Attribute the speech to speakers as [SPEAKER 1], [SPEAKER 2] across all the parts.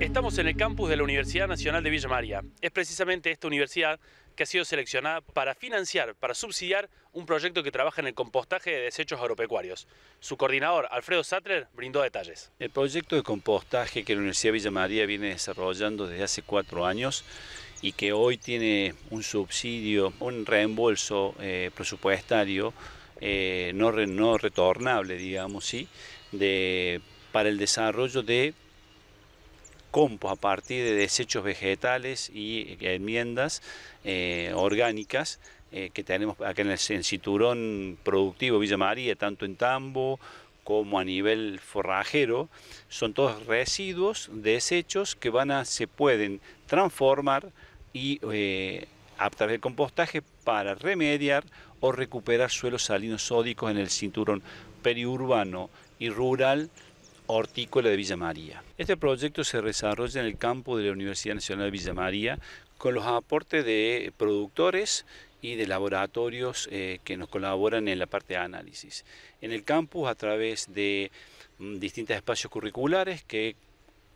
[SPEAKER 1] Estamos en el campus de la Universidad Nacional de Villa María. Es precisamente esta universidad que ha sido seleccionada para financiar, para subsidiar un proyecto que trabaja en el compostaje de desechos agropecuarios. Su coordinador, Alfredo Sattler, brindó detalles. El
[SPEAKER 2] proyecto de compostaje que la Universidad de Villa María viene desarrollando desde hace cuatro años y que hoy tiene un subsidio, un reembolso eh, presupuestario eh, no, no retornable, digamos, ¿sí? de para el desarrollo de compost a partir de desechos vegetales y enmiendas eh, orgánicas eh, que tenemos acá en el cinturón productivo Villa María, tanto en tambo como a nivel forrajero, son todos residuos, desechos que van a, se pueden transformar y eh, a través del compostaje para remediar o recuperar suelos salinos sódicos en el cinturón periurbano y rural hortícola de Villa María. Este proyecto se desarrolla en el campo de la Universidad Nacional de Villa María con los aportes de productores y de laboratorios eh, que nos colaboran en la parte de análisis. En el campus a través de mm, distintos espacios curriculares que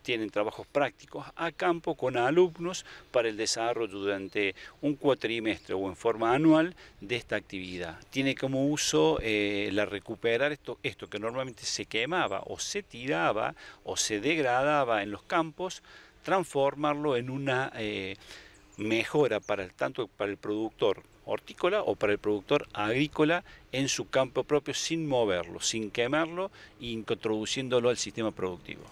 [SPEAKER 2] tienen trabajos prácticos a campo con alumnos para el desarrollo durante un cuatrimestre o en forma anual de esta actividad. Tiene como uso eh, la recuperar esto, esto que normalmente se quemaba o se tiraba o se degradaba en los campos, transformarlo en una eh, mejora para el, tanto para el productor hortícola o para el productor agrícola en su campo propio sin moverlo, sin quemarlo y introduciéndolo al sistema productivo.